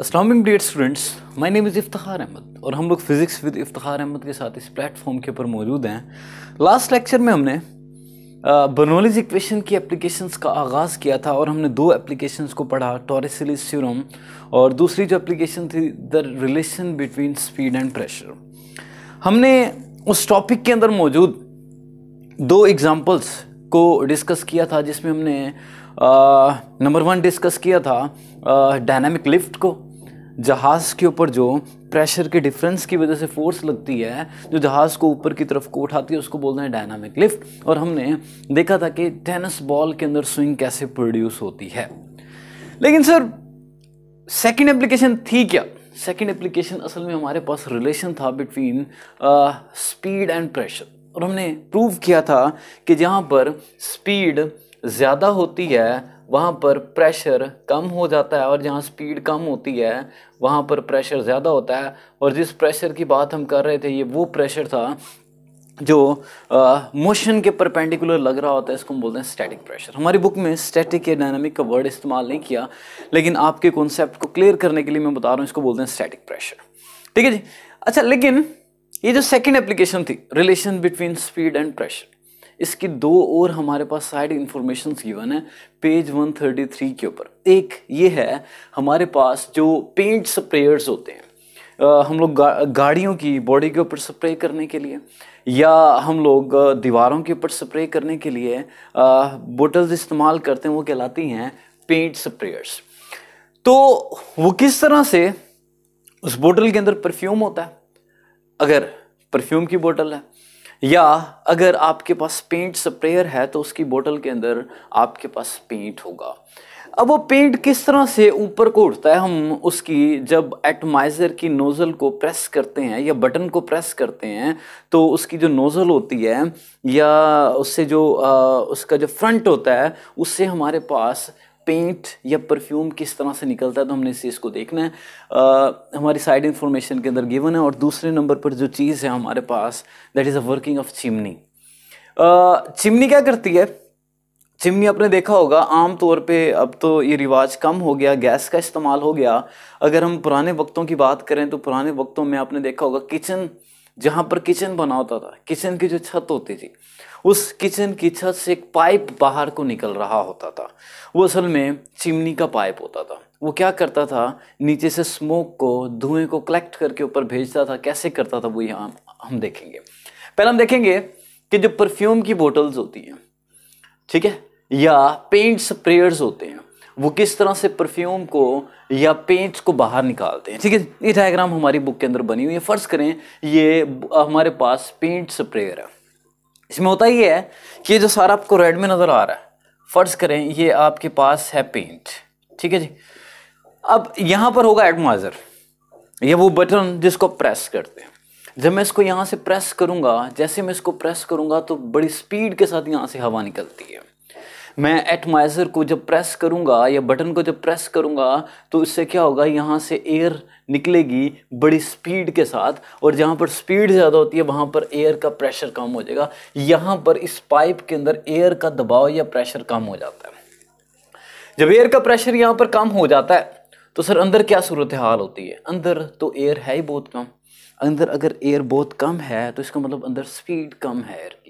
Aslam dear students my name is Iftar Ahmad और हम लोग फ़िज़िक्स विद इफ्तार अहमद के साथ इस प्लेटफॉर्म के ऊपर मौजूद हैं लास्ट लेक्चर में हमने बनोलिज इक्वेशन की एप्लीकेशंस का आगाज़ किया था और हमने दो एप्लीकेशंस को पढ़ा टॉरेसिलिस सीरम और दूसरी जो एप्लीकेशन थी the relation between speed and pressure हमने उस टॉपिक के अंदर मौजूद दो एग्ज़ाम्पल्स को डिस्कस किया था जिसमें हमने नंबर वन डिस्कस किया था डायनामिक लिफ्ट को जहाज़ के ऊपर जो प्रेशर के डिफरेंस की वजह से फोर्स लगती है जो जहाज़ को ऊपर की तरफ को उठाती है उसको बोलते हैं डायनामिक लिफ्ट और हमने देखा था कि टेनिस बॉल के अंदर स्विंग कैसे प्रोड्यूस होती है लेकिन सर सेकेंड एप्लीकेशन थी क्या सेकेंड एप्लीकेशन असल में हमारे पास रिलेशन था बिटवीन स्पीड एंड प्रेशर और हमने प्रूव किया था कि जहाँ पर स्पीड ज़्यादा होती है वहाँ पर प्रेशर कम हो जाता है और जहाँ स्पीड कम होती है वहाँ पर प्रेशर ज़्यादा होता है और जिस प्रेशर की बात हम कर रहे थे ये वो प्रेशर था जो मोशन के परपेंडिकुलर लग रहा होता है इसको हम बोलते हैं स्टैटिक प्रेशर हमारी बुक में स्टैटिक या डायनामिक का वर्ड इस्तेमाल नहीं किया लेकिन आपके कॉन्सेप्ट को क्लियर करने के लिए मैं बता रहा हूँ इसको बोलते हैं स्टैटिक प्रेशर ठीक है जी अच्छा लेकिन ये जो सेकेंड एप्लीकेशन थी relation between speed and pressure इसकी दो और हमारे पास साइड इंफॉर्मेशन गिवन है पेज 133 के ऊपर एक ये है हमारे पास जो पेंट स्प्रेयर्स होते हैं हम लोग गा, गाड़ियों की बॉडी के ऊपर स्प्रे करने के लिए या हम लोग दीवारों के ऊपर स्प्रे करने के लिए बोटल्स इस्तेमाल करते हैं वो कहलाती हैं पेंट स्प्रेयर्स तो वो किस तरह से उस बोतल के अंदर परफ्यूम होता है अगर परफ्यूम की बोतल है या अगर आपके पास पेंट स्प्रेयर है तो उसकी बोतल के अंदर आपके पास पेंट होगा अब वो पेंट किस तरह से ऊपर को उठता है हम उसकी जब एटमाइज़र की नोज़ल को प्रेस करते हैं या बटन को प्रेस करते हैं तो उसकी जो नोज़ल होती है या उससे जो आ, उसका जो फ्रंट होता है उससे हमारे पास पेंट या परफ्यूम किस तरह से निकलता है तो हमने इस चीज़ को देखना है आ, हमारी साइड इन्फॉर्मेशन के अंदर गिवन है और दूसरे नंबर पर जो चीज़ है हमारे पास that is a working of chimney chimney क्या करती है चिमनी आपने देखा होगा आम तौर पे अब तो ये रिवाज कम हो गया गैस का इस्तेमाल हो गया अगर हम पुराने वक्तों की बात करें तो पुराने वक्तों में आपने देखा होगा किचन जहां पर किचन बना होता था किचन की जो छत होती थी उस किचन की छत से एक पाइप बाहर को निकल रहा होता था वो असल में चिमनी का पाइप होता था वो क्या करता था नीचे से स्मोक को धुएं को कलेक्ट करके ऊपर भेजता था कैसे करता था वो यहाँ हम देखेंगे पहले हम देखेंगे कि जो परफ्यूम की बोटल्स होती हैं ठीक है या पेंट स्प्रेयर्स होते हैं वो किस तरह से परफ्यूम को या पेंट्स को बाहर निकालते हैं ठीक है ये डायग्राम हमारी बुक के अंदर बनी हुई है फ़र्ज़ करें ये हमारे पास पेंट स्प्रेयर है इसमें होता ये है कि जो सारा आपको रेड में नज़र आ रहा है फ़र्ज़ करें ये आपके पास है पेंट ठीक है जी अब यहाँ पर होगा एडमाइजर ये वो बटन जिसको प्रेस करते हैं जब मैं इसको यहाँ से प्रेस करूँगा जैसे मैं इसको प्रेस करूँगा तो बड़ी स्पीड के साथ यहाँ से हवा निकलती है मैं एटमाइज़र को जब प्रेस करूँगा या बटन को जब प्रेस करूँगा तो इससे क्या होगा यहाँ से एयर निकलेगी बड़ी स्पीड के साथ और जहाँ पर स्पीड ज़्यादा होती है वहाँ पर एयर का प्रेशर कम हो जाएगा यहाँ पर इस पाइप के अंदर एयर का दबाव या प्रेशर कम हो जाता है जब एयर का प्रेशर यहाँ पर कम हो जाता है तो सर अंदर क्या सूरत हाल होती है अंदर तो एयर है ही बहुत कम अंदर अगर एयर बहुत कम है तो इसका मतलब अंदर स्पीड कम है एयर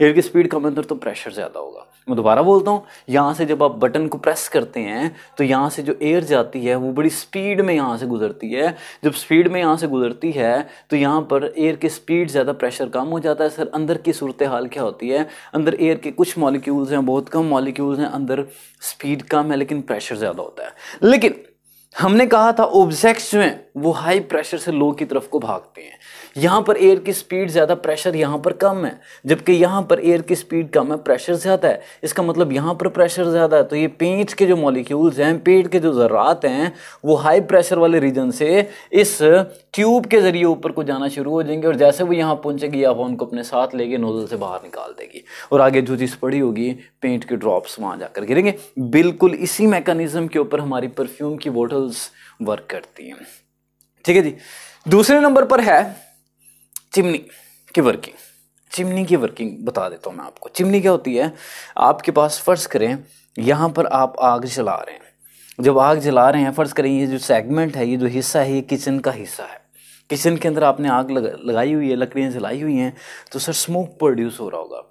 एयर की स्पीड कम है अंदर तो प्रेशर ज़्यादा होगा मैं दोबारा बोलता हूँ यहाँ से जब आप बटन को प्रेस करते हैं तो यहाँ से जो एयर जाती है वो बड़ी स्पीड में यहाँ से गुजरती है जब स्पीड में यहाँ से गुजरती है तो यहाँ पर एयर की स्पीड ज़्यादा प्रेशर कम हो जाता है सर अंदर की सूरत हाल क्या होती है अंदर एयर के कुछ मॉलिक्यूल्स हैं बहुत कम मॉलिक्यूल्स हैं अंदर स्पीड कम है लेकिन प्रेशर ज़्यादा होता है लेकिन हमने कहा था ऑब्जेक्ट्स जो हैं वो हाई प्रेशर से लो की तरफ को भागते हैं यहाँ पर एयर की स्पीड ज़्यादा प्रेशर यहाँ पर कम है जबकि यहाँ पर एयर की स्पीड कम है प्रेशर ज़्यादा है इसका मतलब यहाँ पर प्रेशर ज़्यादा है तो ये पेंट के जो मॉलिक्यूल्स हैं पेट के जो ज़रात हैं वो हाई प्रेशर वाले रीजन से इस ट्यूब के ज़रिए ऊपर को जाना शुरू हो जाएंगे और जैसे वो यहाँ पहुँचेगी आप उनको अपने साथ लेके नोज़ल से बाहर निकाल देगी और आगे जो चीज़ पड़ी होगी पेंट के ड्रॉप्स वहाँ जाकर गिरेंगे बिल्कुल इसी मैकेनिज़्म के ऊपर हमारी परफ्यूम की बॉटल्स वर्क करती हैं ठीक है जी दूसरे नंबर पर है चिमनी की वर्किंग चिमनी की वर्किंग बता देता हूँ मैं आपको चिमनी क्या होती है आपके पास फर्श करें यहाँ पर आप आग जला रहे हैं जब आग जला रहे हैं फर्ज करें ये जो सेगमेंट है ये जो हिस्सा है ये किचन का हिस्सा है किचन के अंदर आपने आग लगाई हुई है लकड़ियाँ जलाई हुई हैं तो सर स्मोक प्रोड्यूस हो रहा होगा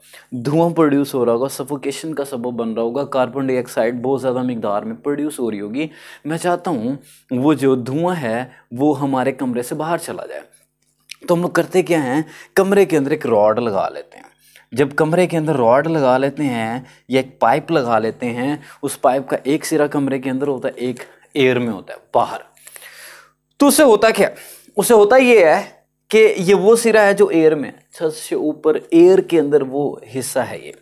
धुआं प्रोड्यूस हो रहा होगा सफोकेशन का सबब बन रहा होगा कार्बन डाइऑक्साइड बहुत ज़्यादा मकदार में प्रोड्यूस हो रही होगी मैं चाहता हूँ वो जो धुआं है वो हमारे कमरे से बाहर चला जाए तो हम लोग करते क्या हैं कमरे के अंदर एक रॉड लगा लेते हैं जब कमरे के अंदर रॉड लगा लेते हैं या एक पाइप लगा लेते हैं उस पाइप का एक सिरा कमरे के अंदर होता है एक एयर में होता है बाहर तो उससे होता क्या उसे होता ये है कि ये वो सिरा है जो एयर में छत से ऊपर एयर के अंदर वो हिस्सा है ये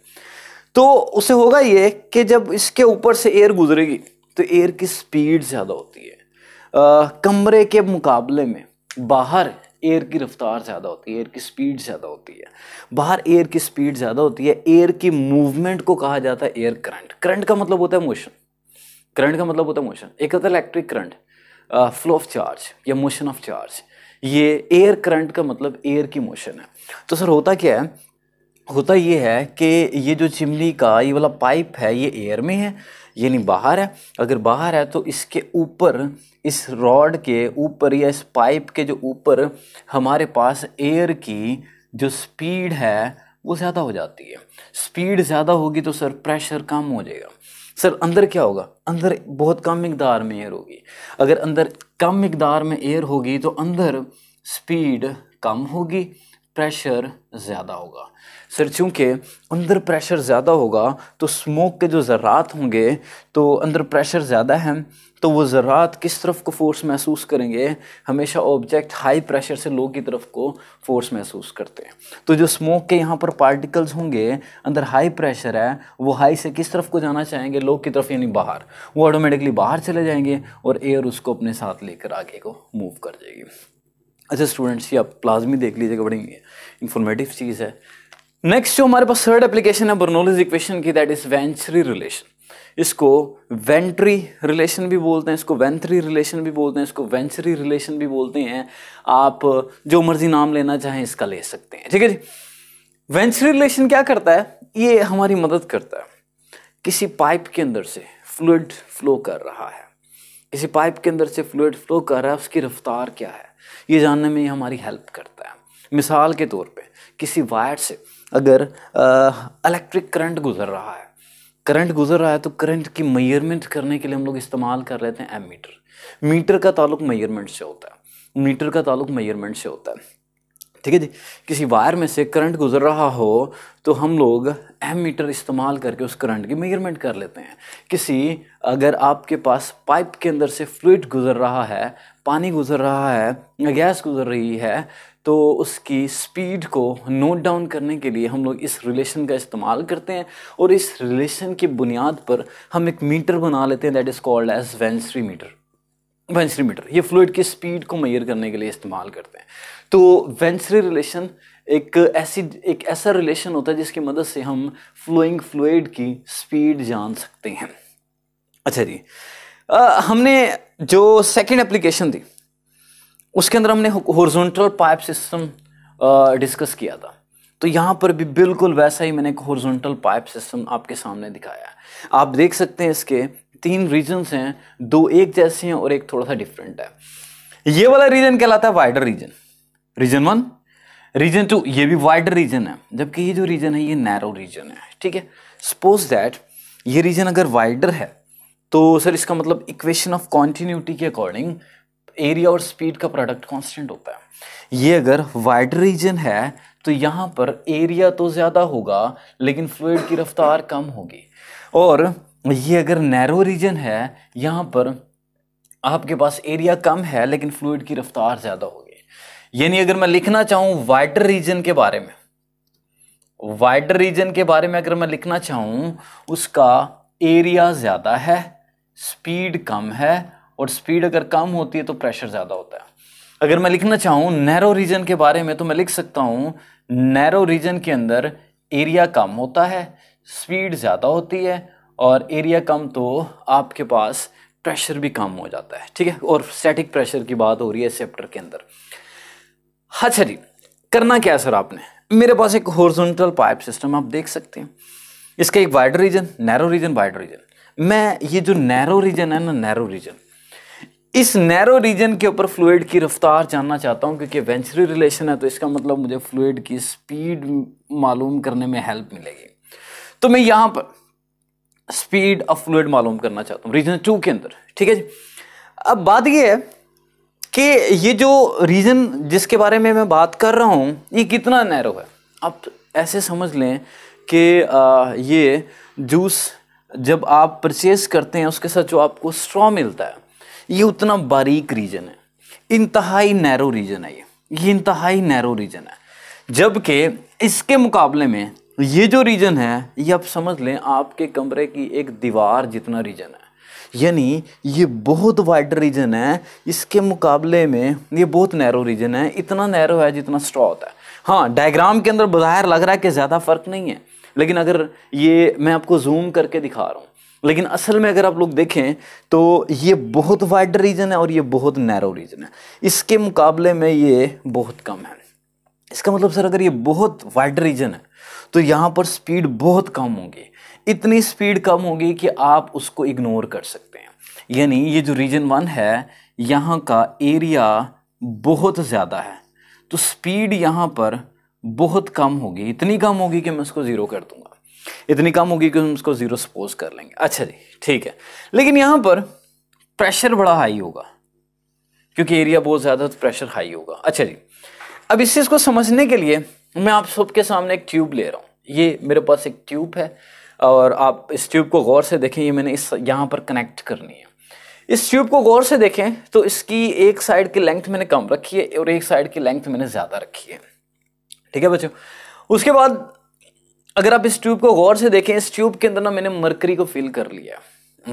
तो उसे होगा ये कि जब इसके ऊपर से एयर गुजरेगी तो एयर की स्पीड ज़्यादा होती है आ, कमरे के मुकाबले में बाहर एयर की रफ्तार ज़्यादा होती है एयर की स्पीड ज़्यादा होती है बाहर एयर की स्पीड ज़्यादा होती है एयर की मूवमेंट को कहा जाता है एयर करंट करंट का मतलब होता है मोशन करंट का मतलब होता है मोशन एक होता है electric current flow of charge या मोशन ऑफ चार्ज ये एयर करंट का मतलब एयर की मोशन है तो सर होता क्या है होता ये है कि ये जो चिमनी का ये वाला पाइप है ये एयर में है यानी बाहर है अगर बाहर है तो इसके ऊपर इस रॉड के ऊपर या इस पाइप के जो ऊपर हमारे पास एयर की जो स्पीड है वो ज़्यादा हो जाती है स्पीड ज़्यादा होगी तो सर प्रेशर कम हो जाएगा सर अंदर क्या होगा अंदर बहुत कम मकदार में एयर होगी अगर अंदर कम मकदार में एयर होगी तो अंदर स्पीड कम होगी प्रेशर ज़्यादा होगा सर चूँकि अंदर प्रेशर ज़्यादा होगा तो स्मोक के जो ज़रात होंगे तो अंदर प्रेशर ज़्यादा है तो वो ज़रात किस तरफ को फोर्स महसूस करेंगे हमेशा ऑब्जेक्ट हाई प्रेशर से लो की तरफ को फोर्स महसूस करते हैं तो जो स्मोक के यहाँ पर पार्टिकल्स होंगे अंदर हाई प्रेशर है वो हाई से किस तरफ को जाना चाहेंगे लो की तरफ यानी बाहर वो ऑटोमेटिकली बाहर चले जाएंगे और एयर उसको अपने साथ लेकर आगे को मूव कर जाएगी अच्छा स्टूडेंट्स ये आप प्लाज्मी देख लीजिएगा बड़ी इंफॉर्मेटिव चीज़ है नेक्स्ट जो हमारे पास थर्ड एप्लीकेशन है बर्नोलिज इक्वेशन की दैट इज वेंचरी रिलेशन इसको वेंट्री रिलेशन भी बोलते हैं इसको वेंथरी रिलेशन भी बोलते हैं इसको वेंचरी रिलेशन भी बोलते हैं आप जो मर्जी नाम लेना चाहें इसका ले सकते हैं ठीक है जी वेंचरी रिलेशन क्या करता है ये हमारी मदद करता है किसी पाइप के अंदर से फ्लूड फ्लो कर रहा है किसी पाइप के अंदर से फ्लूड फ्लो कर रहा है उसकी रफ्तार क्या है ये जानने में ये हमारी हेल्प करता है मिसाल के तौर पे किसी वायर से अगर इलेक्ट्रिक करंट गुजर रहा है करंट गुजर रहा है तो करंट की मेयरमेंट करने के लिए हम लोग इस्तेमाल कर रहे थे एम मीटर मीटर का ताल्लुक मयरमेंट से होता है मीटर का ताल्लुक मयरमेंट से होता है ठीक है जी किसी वायर में से करंट गुजर रहा हो तो हम लोग एम मीटर इस्तेमाल करके उस करंट की मेजरमेंट कर लेते हैं किसी अगर आपके पास पाइप के अंदर से फ्लूड गुजर रहा है पानी गुजर रहा है या गैस गुजर रही है तो उसकी स्पीड को नोट डाउन करने के लिए हम लोग इस रिलेशन का इस्तेमाल करते हैं और इस रिलेशन की बुनियाद पर हम एक मीटर बना लेते हैं that is called as Venturi meter Venturi meter ये फ्लूड की स्पीड को मैयर करने के लिए इस्तेमाल करते हैं तो वेंसरी रिलेशन एक ऐसी एक ऐसा रिलेशन होता है जिसकी मदद से हम फ्लोइंग फ्लूड की स्पीड जान सकते हैं अच्छा जी आ, हमने जो सेकंड एप्लीकेशन थी उसके अंदर हमने हॉर्जोंटल पाइप सिस्टम डिस्कस किया था तो यहाँ पर भी बिल्कुल वैसा ही मैंने एक हॉरिजॉन्टल पाइप सिस्टम आपके सामने दिखाया है आप देख सकते हैं इसके तीन रीजन्स हैं दो एक जैसे हैं और एक थोड़ा सा डिफरेंट है ये वाला रीजन कहलाता है wider region region one region two ये भी वाइडर रीजन है जबकि ये जो रीजन है ये नैरो रीजन है ठीक है सपोज दैट ये रीजन अगर वाइडर है तो सर इसका मतलब इक्वेशन ऑफ कॉन्टीन्यूटी के अकॉर्डिंग एरिया और स्पीड का प्रोडक्ट कॉन्स्टेंट होता है ये अगर वाइडर रीजन है तो यहाँ पर एरिया तो ज़्यादा होगा लेकिन फ्लूड की रफ्तार कम होगी और ये अगर नैरो रीजन है यहाँ पर आपके पास एरिया कम है लेकिन फ्लूड की रफ्तार ज़्यादा होगी यानी अगर मैं लिखना चाहूँ वाइडर रीजन के बारे में वाइडर रीजन के बारे में अगर मैं लिखना चाहूँ उसका एरिया ज़्यादा है स्पीड कम है और स्पीड अगर कम होती है तो प्रेशर ज़्यादा होता है अगर मैं लिखना चाहूँ नैरो रीजन के बारे में तो मैं लिख सकता हूँ नैरो रीजन के अंदर एरिया कम होता है स्पीड ज़्यादा होती है और एरिया कम तो आपके पास प्रेशर भी कम हो जाता है ठीक है और स्टैटिक प्रेशर की बात हो रही है सेप्टर के अंदर अच्छा जी करना क्या है सर आपने मेरे पास एक हॉर्जोनटल पाइप सिस्टम आप देख सकते हैं इसका एक wide region narrow region wide region मैं ये जो नैरो रीजन है ना नैरो रीजन इस नैरो रीजन के ऊपर फ्लूड की रफ्तार जानना चाहता हूँ क्योंकि वेंचरी रिलेशन है तो इसका मतलब मुझे फ्लूड की स्पीड मालूम करने में हेल्प मिलेगी तो मैं यहाँ पर स्पीड ऑफ फ्लूड मालूम करना चाहता हूँ रीजन टू के अंदर ठीक है जी अब बात यह है कि ये जो रीजन जिसके बारे में मैं बात कर रहा हूँ ये कितना नैरो है आप ऐसे समझ लें कि ये जूस जब आप परचेज़ करते हैं उसके साथ जो आपको स्ट्रॉ मिलता है ये उतना बारीक रीजन है इंतहाई नैरो रीजन है ये ये इंतहाई नैरो रीजन है जबकि इसके मुकाबले में ये जो रीजन है ये आप समझ लें आपके कमरे की एक दीवार जितना रीजन है यानी ये बहुत वाइड रीजन है इसके मुकाबले में ये बहुत नैरो रीजन है इतना नैरो है जितना स्ट्रॉ होता है हाँ डायग्राम के अंदर बाहर लग रहा है कि ज़्यादा फ़र्क नहीं है लेकिन अगर ये मैं आपको जूम करके दिखा रहा हूँ लेकिन असल में अगर आप लोग देखें तो ये बहुत वाइड रीजन है और ये बहुत नैरो रीजन है इसके मुकाबले में ये बहुत कम है इसका मतलब सर अगर ये बहुत वाइड रीजन है तो यहाँ पर स्पीड बहुत कम होगी इतनी स्पीड कम होगी कि आप उसको इग्नोर कर सकते हैं यानी ये जो रीजन वन है यहाँ का एरिया बहुत ज़्यादा है तो स्पीड यहाँ पर बहुत कम होगी इतनी कम होगी कि मैं उसको ज़ीरो कर दूँगा इतनी कम होगी कि हम उसको ज़ीरो सपोज कर लेंगे अच्छा जी ठीक है लेकिन यहां पर प्रेशर बड़ा हाई होगा क्योंकि एरिया बहुत ज़्यादा तो प्रेशर हाई होगा अच्छा जी अब इस चीज़ को समझने के लिए मैं आप सबके सामने एक ट्यूब ले रहा हूं ये मेरे पास एक ट्यूब है और आप इस ट्यूब को गौर से देखें ये मैंने इस यहाँ पर कनेक्ट करनी है इस ट्यूब को गौर से देखें तो इसकी एक साइड की लेंथ मैंने कम रखी है और एक साइड की लेंथ मैंने ज़्यादा रखी है ठीक है बच्चों उसके बाद अगर आप इस ट्यूब को गौर से देखें इस ट्यूब के अंदर ना मैंने मरकरी को फिल कर लिया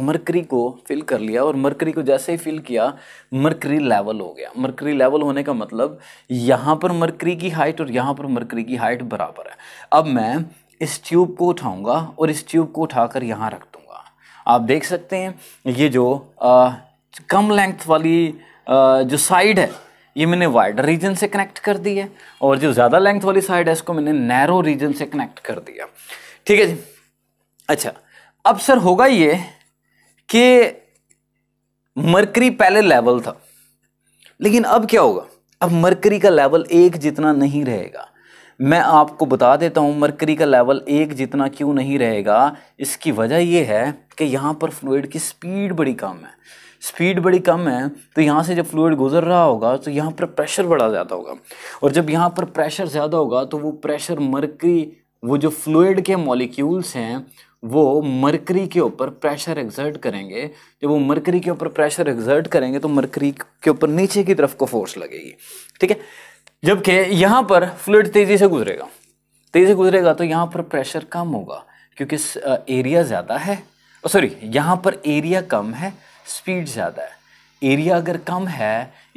मरकरी को फिल कर लिया और मरकरी को जैसे ही फिल किया मरकरी लेवल हो गया मरकरी लेवल होने का मतलब यहाँ पर मरकरी की हाइट और यहाँ पर मरकरी की हाइट बराबर है अब मैं इस ट्यूब को उठाऊँगा और इस ट्यूब को उठाकर यहाँ रख दूँगा आप देख सकते हैं ये जो आ, कम लेंथ वाली आ, जो साइड है ये मैंने वाइडर रीजन से कनेक्ट कर दी है और जो ज़्यादा लेंथ वाली साइड है इसको मैंने नैरो रीजन से कनेक्ट कर दिया ठीक है जी अच्छा अब सर होगा ये कि मरकरी पहले लेवल था लेकिन अब क्या होगा अब मरकरी का लेवल एक जितना नहीं रहेगा मैं आपको बता देता हूँ मरकरी का लेवल एक जितना क्यों नहीं रहेगा इसकी वजह यह है कि यहाँ पर फ्लूड की स्पीड बड़ी कम है स्पीड बड़ी कम है तो यहाँ से जब फ्लूड गुजर रहा होगा तो यहाँ पर प्रेशर बड़ा ज़्यादा होगा और जब यहाँ पर प्रेशर ज़्यादा होगा तो वो प्रेशर मरकरी वो जो फ्लूड के मॉलिक्यूल्स हैं वो मरकरी के ऊपर प्रेशर एग्जर्ट करेंगे जब वो मरकरी के ऊपर प्रेशर एग्जर्ट करेंगे तो मरकरी के ऊपर नीचे की तरफ को फोर्स लगेगी ठीक है जबकि यहाँ पर फ्लूड तेज़ी से गुजरेगा तेज़ी से गुजरेगा तो यहाँ पर प्रेशर कम होगा क्योंकि एरिया ज़्यादा है सॉरी यहाँ पर एरिया कम है स्पीड ज़्यादा है एरिया अगर कम है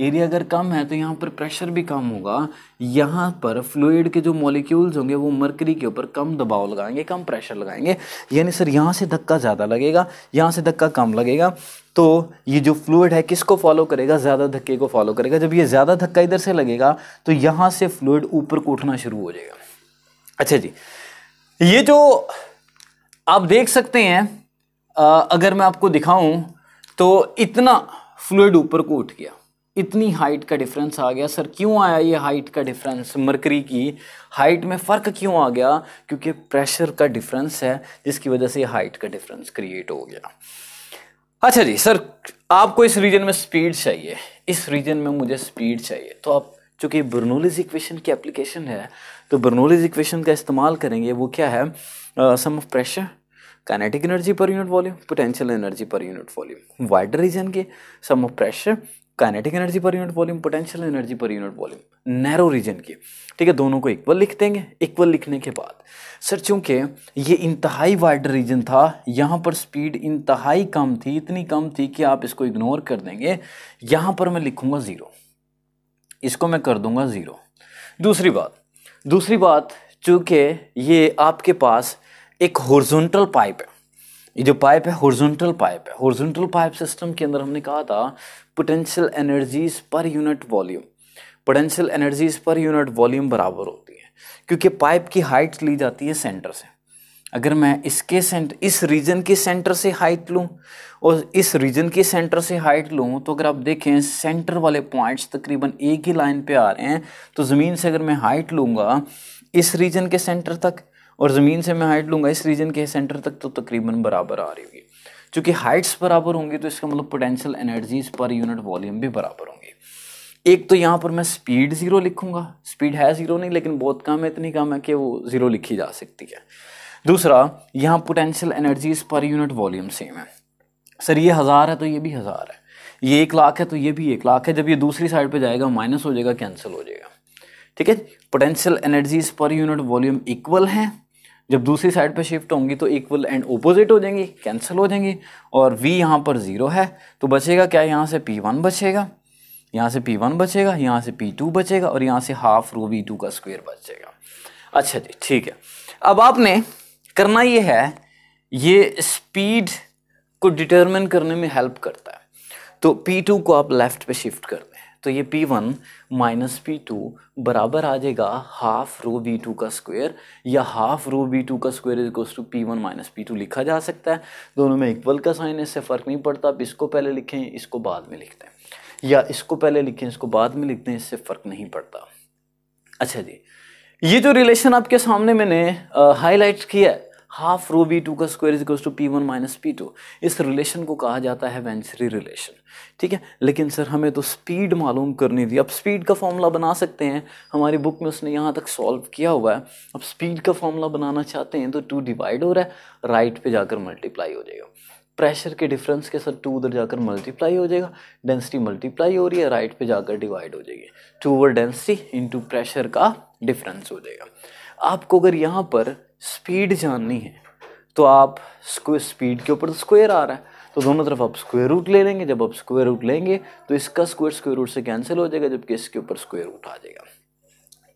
एरिया अगर कम है तो यहाँ पर प्रेशर भी कम होगा यहाँ पर फ्लूड के जो मॉलिक्यूल्स होंगे वो मरकरी के ऊपर कम दबाव लगाएंगे कम प्रेशर लगाएंगे यानी सर यहाँ से धक्का ज़्यादा लगेगा यहाँ से धक्का कम लगेगा तो ये जो फ्लूड है किसको फॉलो करेगा ज़्यादा धक्के को फॉलो करेगा जब ये ज़्यादा धक्का इधर से लगेगा तो यहाँ से फ्लूड ऊपर को उठना शुरू हो जाएगा अच्छा जी ये जो आप देख सकते हैं अगर मैं आपको दिखाऊं तो इतना फ्लूड ऊपर को उठ गया इतनी हाइट का डिफरेंस आ गया सर क्यों आया ये हाइट का डिफरेंस मरकरी की हाइट में फ़र्क क्यों आ गया क्योंकि प्रेशर का डिफरेंस है जिसकी वजह से हाइट का डिफरेंस क्रिएट हो गया अच्छा जी सर आपको इस रीजन में स्पीड चाहिए इस रीजन में मुझे स्पीड चाहिए तो आप चूँकि बर्नोलिज इक्वेशन की एप्लीकेशन है तो बर्नोलिज इक्वेशन का इस्तेमाल करेंगे वो क्या है sum of pressure kinetic energy per unit volume potential energy per unit volume wider region के sum of pressure kinetic energy per unit volume potential energy per unit volume narrow region के ठीक है दोनों को इक्वल लिख देंगे equal लिखने के बाद सर चूंकि ये इंतहाई वाइड रीजन था यहाँ पर स्पीड इंतहाई कम थी इतनी कम थी कि आप इसको इग्नोर कर देंगे यहाँ पर मैं लिखूँगा ज़ीरो इसको मैं कर दूँगा ज़ीरो दूसरी बात दूसरी बात चूंकि ये आपके पास एक हॉर्जोंटल पाइप है ये जो पाइप है हॉर्जोंटल पाइप है हॉर्जोंटल पाइप सिस्टम के अंदर हमने कहा था potential energies per unit volume potential energies per unit volume बराबर होती है क्योंकि पाइप की हाइट ली जाती है सेंटर से अगर मैं इसके सेंटर इस रीजन के सेंटर से हाइट लूँ और इस रीजन के सेंटर से हाइट लूँ तो अगर आप देखें सेंटर वाले पॉइंट्स तकरीबन एक ही लाइन पे आ रहे हैं तो ज़मीन से अगर मैं हाइट लूँगा इस रीजन के सेंटर तक और ज़मीन से मैं हाइट लूँगा इस रीजन के सेंटर तक तो तकरीबन बराबर आ रही होगी चूँकि हाइट्स बराबर होंगी तो इसका मतलब potential energies per unit volume भी बराबर होंगी एक तो यहाँ पर मैं स्पीड ज़ीरो लिखूँगा स्पीड है ज़ीरो नहीं लेकिन बहुत कम है इतनी कम है कि वो ज़ीरो लिखी जा सकती है दूसरा यहाँ potential energies per unit volume same है सर ये हज़ार है तो ये भी हज़ार है ये एक लाख है तो ये भी एक लाख है जब ये दूसरी साइड पे जाएगा माइनस हो जाएगा कैंसिल हो जाएगा ठीक है potential energies per unit volume equal हैं जब दूसरी साइड पर शिफ्ट होंगी तो इक्वल एंड ओपोजिट हो जाएंगी कैंसिल हो जाएंगी और v यहाँ पर ज़ीरो है तो बचेगा क्या यहाँ से p1 बचेगा यहाँ से p1 बचेगा यहाँ से p2 बचेगा और यहाँ से हाफ रो वी टू का स्क्वेयर बचेगा अच्छा जी ठीक है अब आपने करना ये है ये स्पीड को डिटरमिन करने में हेल्प करता है तो पी टू को आप लेफ़्ट पे शिफ्ट कर दें तो ये P one minus P two बराबर आ जाएगा हाफ रो बी टू का स्क्वायर या हाफ रो बी टू का square is equals to P one minus P two लिखा जा सकता है दोनों में इक्वल का साइन इससे फ़र्क नहीं पड़ता आप इसको पहले लिखें इसको बाद में लिखते हैं या इसको पहले लिखें इसको बाद में लिखते हैं इससे फ़र्क नहीं पड़ता अच्छा जी ये जो रिलेशन आपके सामने मैंने हाईलाइट किया है हाफ रो बी टू का square is equals to P one minus P two इस रिलेशन को कहा जाता है वेंसरी रिलेशन ठीक है लेकिन सर हमें तो स्पीड मालूम करनी थी अब स्पीड का फॉर्मूला बना सकते हैं हमारी बुक में उसने यहाँ तक सॉल्व किया हुआ है अब स्पीड का फॉर्मूला बनाना चाहते हैं तो टू डिवाइड हो रहा है राइट पे जाकर मल्टीप्लाई हो जाएगा प्रेशर के डिफरेंस के साथ टू उधर जाकर मल्टीप्लाई हो जाएगा डेंसिटी मल्टीप्लाई हो रही है राइट पे जाकर डिवाइड हो जाएगी two over density into pressure का डिफरेंस हो जाएगा आपको अगर यहाँ पर स्पीड जाननी है तो आप स्पीड के ऊपर तो स्क्वायर आ रहा है तो दोनों तरफ आप स्क्वायर रूट ले लेंगे जब आप स्क्वायर रूट लेंगे तो इसका स्क्वायर स्क्वायर रूट से कैंसिल हो जाएगा जबकि इसके ऊपर स्क्वायर रूट आ जाएगा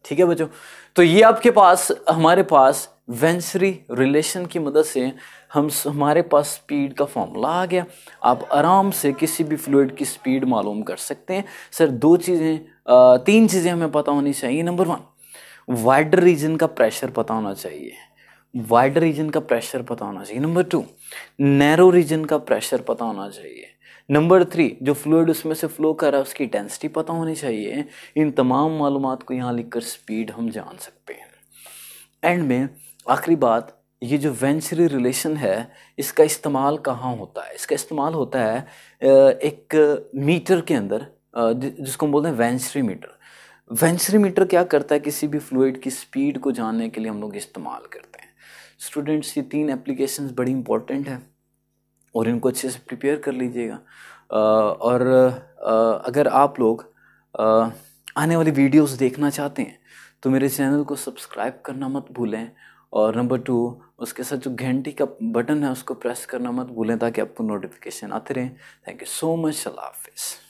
ठीक है बच्चों तो ये आपके पास हमारे पास वेंसरी रिलेशन की मदद से हम हमारे पास स्पीड का फॉर्मूला आ गया आप आराम से किसी भी फ्लूड की स्पीड मालूम कर सकते हैं सर दो चीज़ें तीन चीज़ें हमें पता होनी चाहिए नंबर वन वाइडर रीजन का प्रेशर पता होना चाहिए वाइडर रीजन का प्रेशर पता होना चाहिए नंबर टू नैरो रीजन का प्रेशर पता होना चाहिए नंबर थ्री जो फ्लूड उसमें से फ्लो कर रहा है उसकी डेंसिटी पता होनी चाहिए इन तमाम मालूम को यहाँ लिख कर स्पीड हम जान सकते हैं एंड में आखिरी बात ये जो वेंचरी रिलेशन है इसका इस्तेमाल कहाँ होता है इसका इस्तेमाल होता है एक मीटर के अंदर जिसको हम बोलते हैं वेंचरी मीटर वेंसरीमीटर क्या करता है किसी भी फ्लूड की स्पीड को जानने के लिए हम लोग इस्तेमाल करते हैं स्टूडेंट्स ये तीन एप्लीकेशन बड़ी इंपॉर्टेंट है और इनको अच्छे से प्रिपेयर कर लीजिएगा और अगर आप लोग आने वाली वीडियोस देखना चाहते हैं तो मेरे चैनल को सब्सक्राइब करना मत भूलें और नंबर टू उसके साथ जो घंटी का बटन है उसको प्रेस करना मत भूलें ताकि आपको नोटिफिकेशन आते रहें थैंक यू सो मच अल्लाह हाफिज़